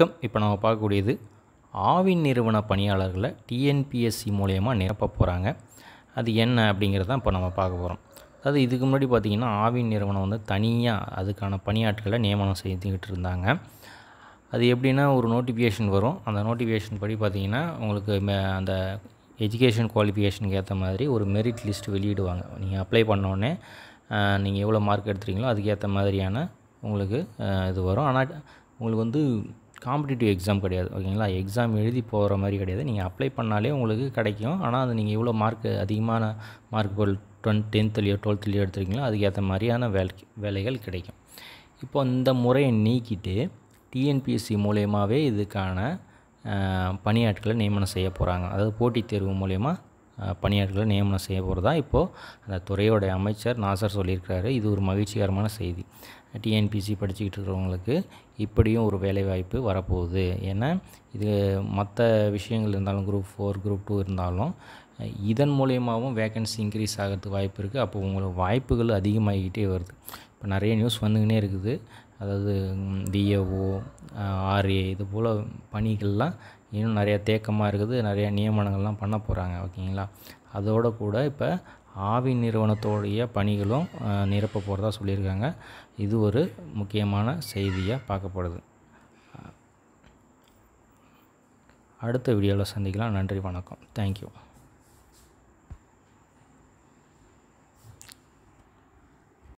வணக்கம் இப்போ நம்ம பார்க்கக்கூடியது ஆவின் நிறுவன பணியாளர்களை டிஎன்பிஎஸ்சி மூலயமா நிரப்ப போகிறாங்க அது என்ன அப்படிங்கிறத இப்போ நம்ம பார்க்க போகிறோம் அதாவது இதுக்கு முன்னாடி பார்த்திங்கன்னா ஆவின் நிறுவனம் வந்து தனியாக அதுக்கான பணியாட்களை நியமனம் செய்துக்கிட்டு இருந்தாங்க அது எப்படின்னா ஒரு நோட்டிஃபிகேஷன் வரும் அந்த நோட்டிஃபிகேஷன் படி பார்த்திங்கன்னா உங்களுக்கு அந்த எஜுகேஷன் குவாலிஃபிகேஷனுக்கு ஏற்ற மாதிரி ஒரு மெரிட் லிஸ்ட் வெளியிடுவாங்க நீங்கள் அப்ளை பண்ணோடனே நீங்கள் எவ்வளோ மார்க் எடுத்துருக்கீங்களோ அதுக்கேற்ற மாதிரியான உங்களுக்கு இது வரும் ஆனால் உங்களுக்கு வந்து காம்படிட்டிவ் எக்ஸாம் கிடையாது ஓகேங்களா எக்ஸாம் எழுதி போகிற மாதிரி கிடையாது நீங்கள் அப்ளை பண்ணாலே உங்களுக்கு கிடைக்கும் ஆனால் அது நீங்கள் எவ்வளோ மார்க் அதிகமான மார்க் போல் டுவென் டென்த்துலேயோ டுவெல்த்துலேயோ எடுத்துருக்கீங்களோ அதுக்கேற்ற மாதிரியான வேலை வேலைகள் கிடைக்கும் இப்போ இந்த முறையை நீக்கிட்டு டிஎன்பிஎஸ்சி மூலயமாவே இதுக்கான பணியாட்களை நியமனம் செய்ய போகிறாங்க அதாவது போட்டித் தேர்வு மூலயமா பணியாளர்களை நியமனம் செய்ய போகிறதா இப்போது அந்த துறையோடைய அமைச்சர் நாசர் சொல்லியிருக்கிறாரு இது ஒரு மகிழ்ச்சிகரமான செய்தி டிஎன்பிசி படிச்சுக்கிட்டு இருக்கிறவங்களுக்கு இப்படியும் ஒரு வேலைவாய்ப்பு வரப்போகுது ஏன்னா இது மற்ற விஷயங்கள் இருந்தாலும் குரூப் ஃபோர் குரூப் டூ இருந்தாலும் இதன் மூலயமாவும் வேக்கன்சி இன்க்ரீஸ் ஆகிறதுக்கு வாய்ப்பு இருக்குது அப்போ உங்களுக்கு வாய்ப்புகள் அதிகமாகிக்கிட்டே வருது இப்போ நிறைய நியூஸ் வந்துக்கினே இருக்குது அதாவது டிஏஓ ஆர்ஏ இது போல் பணிகள்லாம் இன்னும் நிறையா தேக்கமாக இருக்குது நிறையா நியமனங்கள்லாம் பண்ண போகிறாங்க ஓகேங்களா அதோடு கூட இப்போ ஆவி நிறுவனத்தோடைய பணிகளும் நிரப்ப போகிறதா சொல்லியிருக்காங்க இது ஒரு முக்கியமான செய்தியாக பார்க்கப்படுது அடுத்த வீடியோவில் சந்திக்கலாம் நன்றி வணக்கம் தேங்க்யூ